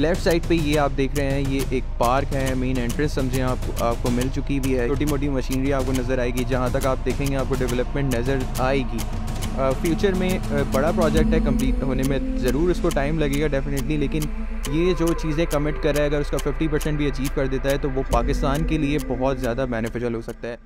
left side पे ये आप देख रहे हैं ये एक पार्क है मेन एंट्रेंस समझें आप आपको मिल चुकी भी है छोटी मोटी मशीनरी आपको नज़र आएगी जहाँ तक आप देखेंगे आपको डेवलपमेंट नज़र आएगी फ्यूचर में बड़ा प्रोजेक्ट है कंप्लीट होने में ज़रूर इसको टाइम लगेगा डेफिनेटली लेकिन ये जो चीज़ें कमिट कर रहा है अगर उसका 50 परसेंट भी अचीव कर देता है तो वो पाकिस्तान के लिए बहुत ज़्यादा बेनिफिशियल हो सकता है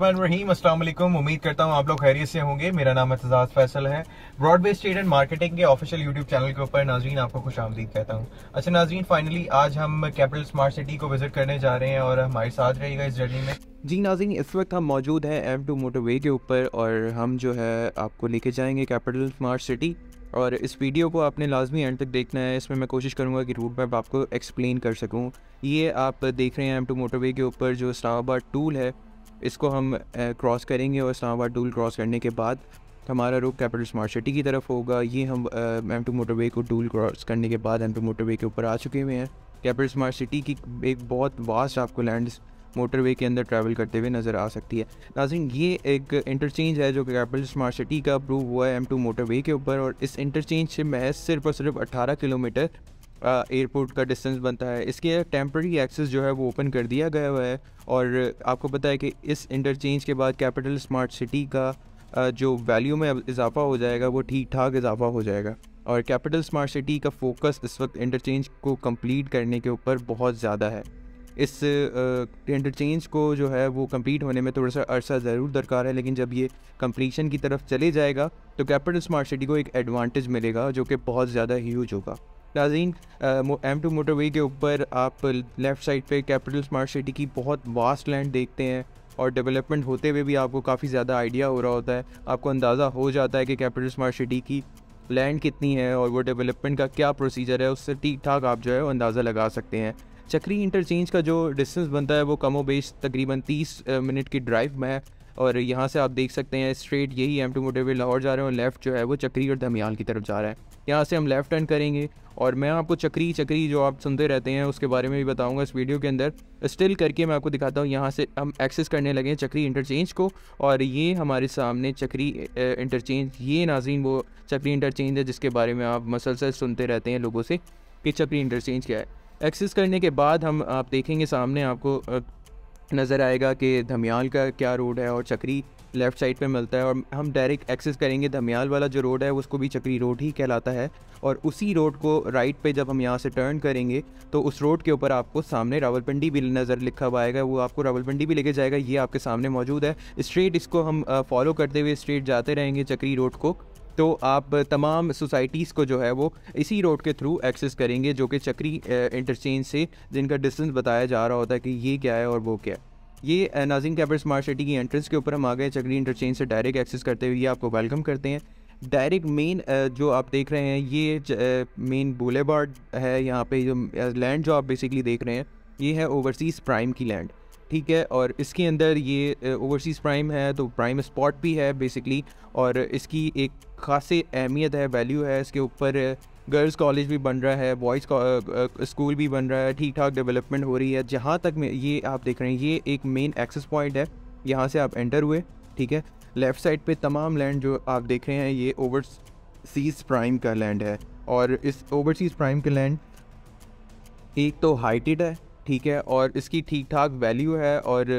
बसमीम असल उम्मीद करता हूँ आप लोग खैरियत से होंगे मेरा नाम एतजाज फैसल है broad based trade and marketing के ऑफिशियल यूट्यूब चैनल के ऊपर नाजीन आपको खुश आमदीद कहता हूँ अच्छा नाजीन फाइनली आज हम कैपिटल स्मार्ट सिटी को विजिट करने जा रहे हैं और हमारे साथ रहेगा इस जर्नी में जी नाजिन इस वक्त हम मौजूद हैं एम टू मोटरवे के ऊपर और हम जो है आपको लेके जाएंगे कैपिटल स्मार्ट सिटी और इस वीडियो को आपने लाजमी एंड तक देखना है इसमें मैं कोशिश करूँगा कि रूट मैप आपको एक्सप्लेन कर सकूँ ये आप देख रहे हैं एम टू मोटरवे के ऊपर जो इस्लामाबाद टूल है इसको हम क्रॉस करेंगे और इस्लामाबाद टूल क्रॉस करने के बाद हमारा रुख कैपिटल स्मार्ट सिटी की तरफ होगा ये हम एम टू मोटरवे को टूल क्रॉस करने के बाद एम टू मोटरवे के ऊपर आ चुके हुए हैं कैपिटल स्मार्ट सिटी की एक बहुत वास्ट आपको लैंड मोटरवे के अंदर ट्रैवल करते हुए नज़र आ सकती है नाजिन ये एक इंटरचेंज है जो कैपिटल स्मार्ट सिटी का अप्रूव हुआ है एम टू मोटरवे के ऊपर और इस इंटरचेंज से महज सिर्फ और सिर्फ अट्ठारह किलोमीटर एयरपोर्ट का डिस्टेंस बनता है इसके टेम्प्रेरी एक्सेस जो है वो ओपन कर दिया गया हुआ है और आपको पता है कि इस इंटरचेंज के बाद कैपिटल स्मार्ट सिटी का जो वैल्यू में इजाफा हो जाएगा वो ठीक ठाक इजाफा हो जाएगा और कैपिटल स्मार्ट सिटी का फोकस इस वक्त इंटरचेंज को कंप्लीट करने के ऊपर बहुत ज़्यादा है इस इंटरचेंज को जो है वो कम्प्लीट होने में थोड़ा सा अरसा ज़रूर दरकार है लेकिन जब ये कंप्लीशन की तरफ चले जाएगा तो कैपिटल स्मार्ट सिटी को एक एडवांटेज मिलेगा जो कि बहुत ज़्यादा ह्यूज होगा नाजीन एम टू मोटरवे के ऊपर आप लेफ़्ट साइड पे कैपिटल स्मार्ट सिटी की बहुत वास्ट लैंड देखते हैं और डेवलपमेंट होते हुए भी आपको काफ़ी ज़्यादा आइडिया हो रहा होता है आपको अंदाज़ा हो जाता है कि कैपिटल स्मार्ट सिटी की लैंड कितनी है और वो डेवलपमेंट का क्या प्रोसीजर है उससे ठीक ठाक आप जो है अंदाज़ा लगा सकते हैं चक्री इंटरचेंज का जो डिस्टेंस बनता है वो कमो बेस तकरीबन तीस मिनट की ड्राइव में और यहाँ से आप देख सकते हैं स्ट्रेट यही एम टू मोटेवे लाहौर जा रहे हैं और लेफ़्ट जो है वो चक्री और दमियाल की तरफ जा रहा है यहाँ से हम लेफ़्ट टर्न करेंगे और मैं आपको चक्री चक्री जो आप सुनते रहते हैं उसके बारे में भी बताऊँगा इस वीडियो के अंदर स्टिल करके मैं आपको दिखाता हूँ यहाँ से हम एक्सेस करने लगे हैं चक्री इंटरचेंज को और ये हमारे सामने चक्री इंटरचेंज ये नाजीन वो चक्री इंटरचेंज है जिसके बारे में आप मसलसल सुनते रहते हैं लोगों से कि चक्री इंटरचेंज क्या है एक्सेस करने के बाद हम आप देखेंगे सामने आपको नज़र आएगा कि धमियाल का क्या रोड है और चक्री लेफ़्ट साइड पे मिलता है और हम डायरेक्ट एक्सेस करेंगे धमियाल वाला जो रोड है उसको भी चक्री रोड ही कहलाता है और उसी रोड को राइट पे जब हम यहाँ से टर्न करेंगे तो उस रोड के ऊपर आपको सामने रावलपिंडी भी नज़र लिखा हुआ आएगा वो आपको रावलपिंडी भी लेके जाएगा ये आपके सामने मौजूद है स्ट्रेट इसको हम फॉलो करते हुए स्ट्रेट जाते रहेंगे चक्री रोड को तो आप तमाम सोसाइटीज़ को जो है वो इसी रोड के थ्रू एक्सेस करेंगे जो कि चक्री इंटरचेंज से जिनका डिस्टेंस बताया जा रहा होता है कि ये क्या है और वो क्या है ये नाजिंग कैपर स्मार्ट सिटी की एंट्रेंस के ऊपर हम आ गए चक्री इंटरचेंज से डायरेक्ट एक्सेस करते हुए आपको वेलकम करते हैं डायरेक्ट मेन जो आप देख रहे हैं ये मेन बोलेबार्ड है यहाँ पे जो लैंड जो आप बेसिकली देख रहे हैं ये है ओवरसीज़ प्राइम की लैंड ठीक है और इसके अंदर ये ओवरसीज़ प्राइम है तो प्राइम स्पॉट भी है बेसिकली और इसकी एक खासी अहमियत है वैल्यू है इसके ऊपर गर्ल्स कॉलेज भी बन रहा है बॉयज़ स्कूल भी बन रहा है ठीक ठाक डेवलपमेंट हो रही है जहाँ तक ये आप देख रहे हैं ये एक मेन एक्सेस पॉइंट है यहाँ से आप एंटर हुए ठीक है लेफ़्ट साइड पे तमाम लैंड जो आप देख रहे हैं ये ओवरसीज़ प्राइम का लैंड है और इस ओवरसीज़ प्राइम का लैंड एक तो हाइटेड है ठीक है और इसकी ठीक ठाक वैल्यू है और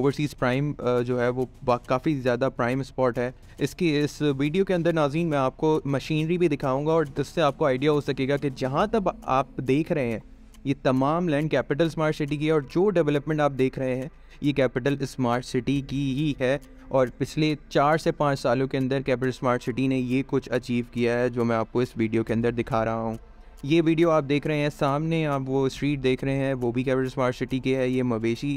ओवरसीज़ प्राइम जो है वो काफ़ी ज़्यादा प्राइम स्पॉट है इसकी इस वीडियो के अंदर नाजीन मैं आपको मशीनरी भी दिखाऊंगा और जिससे आपको आइडिया हो सकेगा कि जहाँ तक आप देख रहे हैं ये तमाम लैंड कैपिटल स्मार्ट सिटी की है और जो डेवलपमेंट आप देख रहे हैं ये कैपिटल स्मार्ट सिटी की ही है और पिछले चार से पाँच सालों के अंदर कैपिटल स्मार्ट सिटी ने ये कुछ अचीव किया है जो मैं आपको इस वीडियो के अंदर दिखा रहा हूँ ये वीडियो आप देख रहे हैं सामने आप वो स्ट्रीट देख रहे हैं वो भी कैबर स्मार्ट सिटी के है ये मवेशी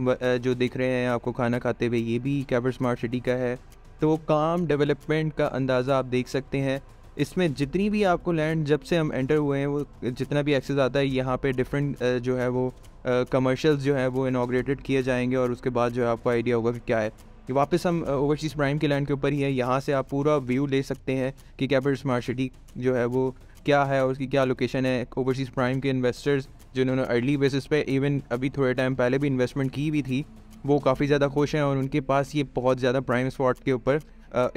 जो देख रहे हैं आपको खाना खाते हुए ये भी कैबर स्मार्ट सिटी का है तो काम डेवलपमेंट का अंदाज़ा आप देख सकते हैं इसमें जितनी भी आपको लैंड जब से हम एंटर हुए हैं वो जितना भी एक्सेस आता है यहाँ पे डिफरेंट जो है वो कमर्शियल्स जो है वो इनाग्रेटेड किए जाएंगे और उसके बाद जो है आपको आइडिया होगा कि क्या है वापस हम ओवरसीज़ प्राइम के लैंड के ऊपर ही है यहाँ से आप पूरा व्यू ले सकते हैं कि कैपिटल स्मार्ट सिटी जो है वो क्या है और उसकी क्या लोकेशन है ओवरसीज़ प्राइम के इन्वेस्टर्स जिन्होंने अर्ली बेसिस पे इवन अभी थोड़े टाइम पहले भी इन्वेस्टमेंट की हुई थी वो काफ़ी ज़्यादा खुश हैं और उनके पास ये बहुत ज़्यादा प्राइम स्पॉट के ऊपर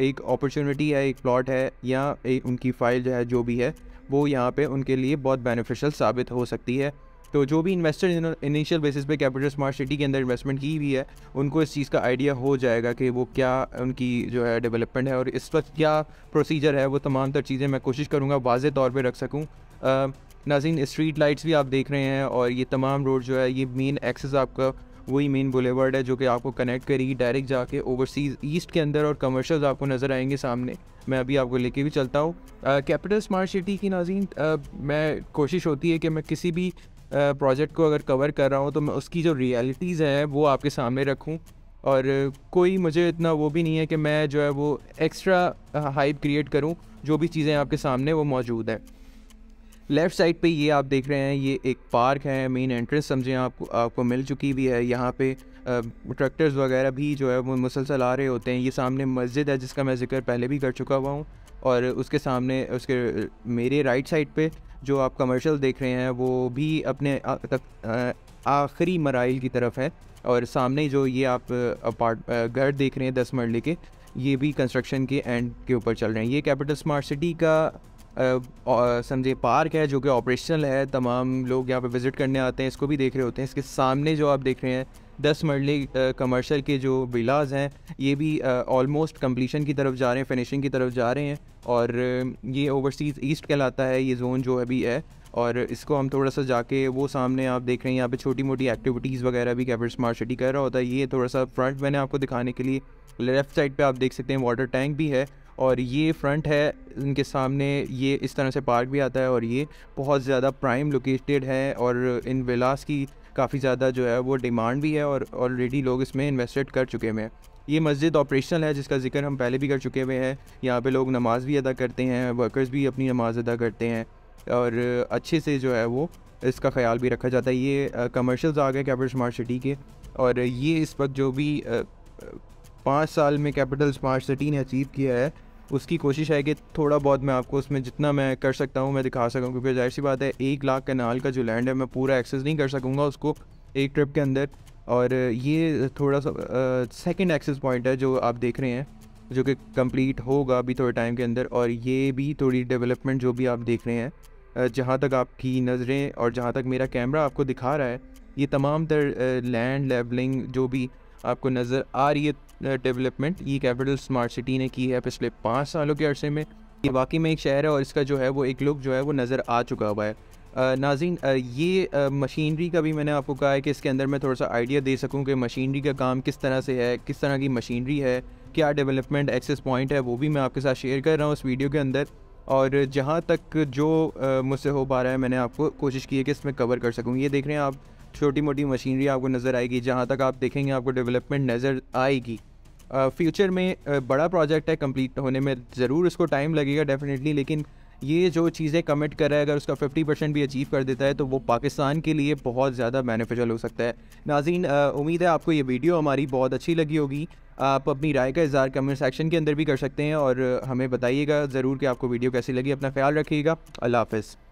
एक अपॉर्चुनिटी है एक प्लॉट है या एक उनकी फ़ाइल जो है जो भी है वो यहाँ पे उनके लिए बहुत बेनिफिशियल साबित हो सकती है तो जो भी इन्वेस्टर इनिशियल बेसिस पे कैपिटल स्मार्ट सिटी के अंदर इन्वेस्टमेंट की हुई है उनको इस चीज़ का आइडिया हो जाएगा कि वो क्या उनकी जो है डेवलपमेंट है और इस वक्त क्या प्रोसीजर है वो तमाम तर चीज़ें मैं कोशिश करूँगा वाज तौर पर रख सकूँ नाजीन स्ट्रीट लाइट्स भी आप देख रहे हैं और ये तमाम रोड जो है ये मेन एक्सेस आपका वही मेन बुलेवर्ड है जो कि आपको कनेक्ट करेगी डायरेक्ट जाके ओवरसीज़ ईस्ट के अंदर और कमर्शल्स आपको नज़र आएंगे सामने मैं अभी आपको लेके भी चलता हूँ कैपिटल स्मार्ट सिटी की नाजीन मैं कोशिश होती है कि मैं किसी भी प्रोजेक्ट को अगर कवर कर रहा हूँ तो मैं उसकी जो रियलिटीज़ है वो आपके सामने रखूँ और कोई मुझे इतना वो भी नहीं है कि मैं जो है वो एक्स्ट्रा हाइप क्रिएट करूँ जो भी चीज़ें आपके सामने वो मौजूद हैं लेफ़्ट साइड पे ये आप देख रहे हैं ये एक पार्क है मेन एंट्रेंस समझें आपको आपको मिल चुकी भी है यहाँ पे ट्रैक्टर्स वगैरह भी जो है वो मुसलसल आ रहे होते हैं ये सामने मस्जिद है जिसका मैं जिक्र पहले भी कर चुका हुआ हूँ और उसके सामने उसके मेरे राइट साइड पे जो आप कमर्शल देख रहे हैं वो भी अपने तक आखिरी मराइल की तरफ है और सामने जो ये आप अपार्ट घर देख रहे हैं दस मरले के ये भी कंस्ट्रक्शन के एंड के ऊपर चल रहे हैं ये कैपिटल स्मार्ट सिटी का समझे पार्क है जो कि ऑपरेशनल है तमाम लोग यहाँ पे विज़िट करने आते हैं इसको भी देख रहे होते हैं इसके सामने जो आप देख रहे हैं दस मरले कमर्शल के जो विलाज हैं ये भी ऑलमोस्ट कम्पलीशन की तरफ जा रहे हैं फिनिशिंग की तरफ जा रहे हैं और ये ओवरसीज़ ईस्ट कहलाता है ये जोन जो अभी है और इसको हम थोड़ा सा जाके वो सामने आप देख रहे हैं यहाँ पे छोटी मोटी एक्टिविटीज़ वगैरह भी कैफिट स्मार्ट सिटी कर रहा होता है ये थोड़ा सा फ्रंट मैंने आपको दिखाने के लिए लेफ़्ट साइड पे आप देख सकते हैं वाटर टैंक भी है और ये फ्रंट है इनके सामने ये इस तरह से पार्क भी आता है और ये बहुत ज़्यादा प्राइम लोकेटेड है और इन विलास की काफ़ी ज़्यादा जो है वो डिमांड भी है और ऑलरेडी लोग इसमें इन्वेस्टेड कर चुके हैं ये मस्जिद ऑपरेशनल है जिसका जिक्र हम पहले भी कर चुके हुए हैं यहाँ पे लोग नमाज भी अदा करते हैं वर्कर्स भी अपनी नमाज अदा करते हैं और अच्छे से जो है वो इसका ख्याल भी रखा जाता है ये कमर्शल आ गए कैपिटल स्मार्ट सिटी के और ये इस वक्त जो भी पाँच साल में कैपिटल स्मार्ट सिटी ने अचीव किया है उसकी कोशिश है कि थोड़ा बहुत मैं आपको उसमें जितना मैं कर सकता हूँ मैं दिखा सकूँ क्योंकि जाहिर सी बात है एक लाख कनाल का जो लैंड है मैं पूरा एक्सेस नहीं कर सकूँगा उसको एक ट्रिप के अंदर और ये थोड़ा सा सेकेंड एक्सेस पॉइंट है जो आप देख रहे हैं जो कि कंप्लीट होगा अभी थोड़े टाइम के अंदर और ये भी थोड़ी डेवलपमेंट जो भी आप देख रहे हैं जहाँ तक आपकी नज़रें और जहाँ तक मेरा कैमरा आपको दिखा रहा है ये तमाम तर लैंड लेवलिंग जो भी आपको नज़र आ रही है डेवलपमेंट ये कैपिटल स्मार्ट सिटी ने की है पिछले पाँच सालों के अरसे में ये वाकई में एक शहर है और इसका जो है वो एक लुक जो है वो नज़र आ चुका हुआ है नाजिन ये मशीनरी का भी मैंने आपको कहा है कि इसके अंदर मैं थोड़ा सा आइडिया दे सकूँ कि मशीनरी का काम किस तरह से है किस तरह की मशीनरी है क्या डेवलपमेंट एक्सेस पॉइंट है वो भी मैं आपके साथ शेयर कर रहा हूँ उस वीडियो के अंदर और जहाँ तक जो मुझसे हो पा रहा है मैंने आपको कोशिश की है कि इसमें कवर कर सकूँ ये देख रहे हैं आप छोटी मोटी मशीनरी आपको नज़र आएगी जहाँ तक आप देखेंगे आपको डेवलपमेंट नज़र आएगी फ्यूचर में बड़ा प्रोजेक्ट है कंप्लीट होने में ज़रूर उसको टाइम लगेगा डेफिनेटली लेकिन ये जो चीज़ें कमिट कर रहा है अगर उसका 50 परसेंट भी अचीव कर देता है तो वो पाकिस्तान के लिए बहुत ज़्यादा बेनिफिशियल हो सकता है नाजीन उम्मीद है आपको ये वीडियो हमारी बहुत अच्छी लगी होगी आप अपनी राय का इजहार कमेंट सेक्शन के अंदर भी कर सकते हैं और हमें बताइएगा ज़रूर कि आपको वीडियो कैसी लगी अपना ख्याल रखिएगा अल्लाह हाफ़